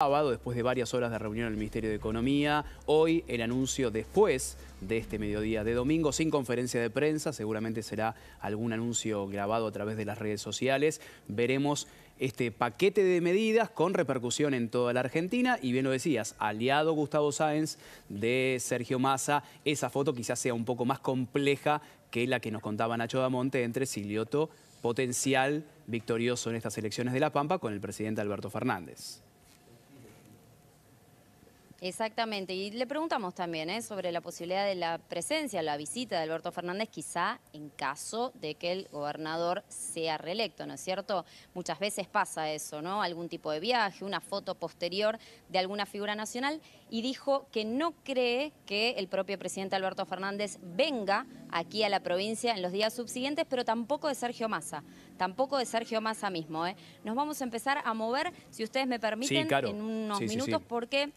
Sábado, después de varias horas de reunión en el Ministerio de Economía, hoy el anuncio después de este mediodía de domingo, sin conferencia de prensa, seguramente será algún anuncio grabado a través de las redes sociales, veremos este paquete de medidas con repercusión en toda la Argentina y bien lo decías, aliado Gustavo Sáenz de Sergio Massa, esa foto quizás sea un poco más compleja que la que nos contaba Nacho Damonte entre Silioto, potencial victorioso en estas elecciones de La Pampa con el presidente Alberto Fernández. Exactamente, y le preguntamos también ¿eh? sobre la posibilidad de la presencia, la visita de Alberto Fernández, quizá en caso de que el gobernador sea reelecto, ¿no es cierto? Muchas veces pasa eso, ¿no? Algún tipo de viaje, una foto posterior de alguna figura nacional, y dijo que no cree que el propio presidente Alberto Fernández venga aquí a la provincia en los días subsiguientes, pero tampoco de Sergio Massa, tampoco de Sergio Massa mismo. ¿eh? Nos vamos a empezar a mover, si ustedes me permiten, en unos minutos, porque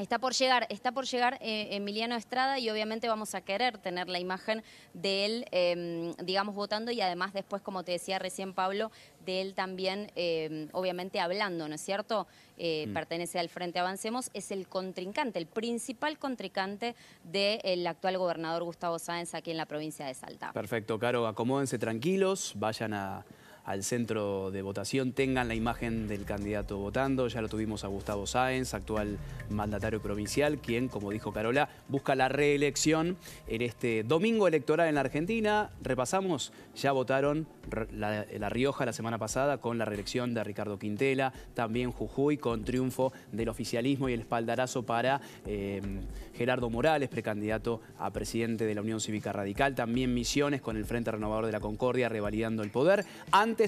Está por llegar, está por llegar eh, Emiliano Estrada y obviamente vamos a querer tener la imagen de él, em, digamos, votando y además después, como te decía recién Pablo, de él también, em, obviamente, hablando, ¿no es cierto? Eh, mm. Pertenece al Frente Avancemos, es el contrincante, el principal contrincante del actual gobernador Gustavo Sáenz aquí en la provincia de Salta. Perfecto, Caro, acomódense tranquilos, vayan a al centro de votación tengan la imagen del candidato votando. Ya lo tuvimos a Gustavo Sáenz, actual mandatario provincial, quien, como dijo Carola, busca la reelección en este domingo electoral en la Argentina. Repasamos, ya votaron la, Rioja la semana pasada con la reelección de Ricardo Quintela, también Jujuy con triunfo del oficialismo y el espaldarazo para em, Gerardo Morales, precandidato a presidente de la Unión Cívica Radical, también Misiones con el Frente Renovador de la Concordia revalidando el poder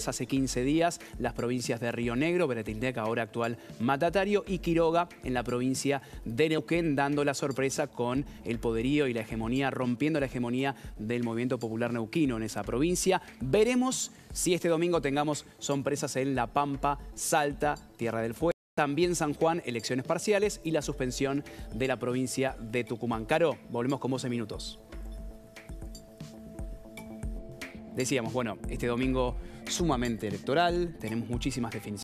hace 15 días, las provincias de Río Negro, Beretindeca, ahora actual Matatario, y Quiroga en la provincia de Neuquén, dando la sorpresa con el poderío y la hegemonía, rompiendo la hegemonía del movimiento popular neuquino en esa provincia. Veremos si este domingo tengamos sorpresas en La Pampa, Salta, Tierra del Fuego. También San Juan, elecciones parciales y la suspensión de la provincia de Tucumán. Caro, volvemos con 12 minutos decíamos, bueno, este domingo sumamente electoral, tenemos muchísimas definiciones.